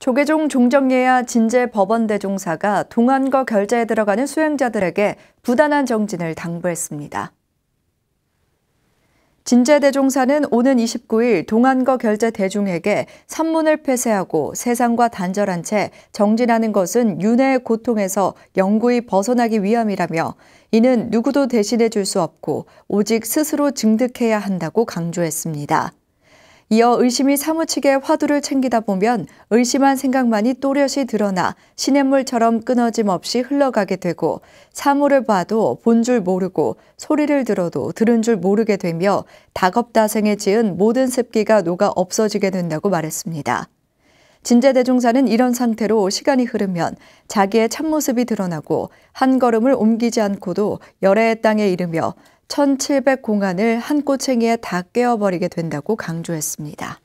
조계종 종정예야 진재 법원대종사가 동안과 결제에 들어가는 수행자들에게 부단한 정진을 당부했습니다. 진재대종사는 오는 29일 동안과 결제 대중에게 산문을 폐쇄하고 세상과 단절한 채 정진하는 것은 윤회의 고통에서 영구히 벗어나기 위함이라며 이는 누구도 대신해 줄 수 없고 오직 스스로 증득해야 한다고 강조했습니다. 이어 의심이 사무치게 화두를 챙기다 보면 의심한 생각만이 또렷이 드러나 시냇물처럼 끊어짐 없이 흘러가게 되고 사물을 봐도 본 줄 모르고 소리를 들어도 들은 줄 모르게 되며 다급다생에 지은 모든 습기가 녹아 없어지게 된다고 말했습니다. 진재대종사는 이런 상태로 시간이 흐르면 자기의 참모습이 드러나고 한 걸음을 옮기지 않고도 열애의 땅에 이르며 1700 공안을 한 꼬챙이에 다 깨어버리게 된다고 강조했습니다.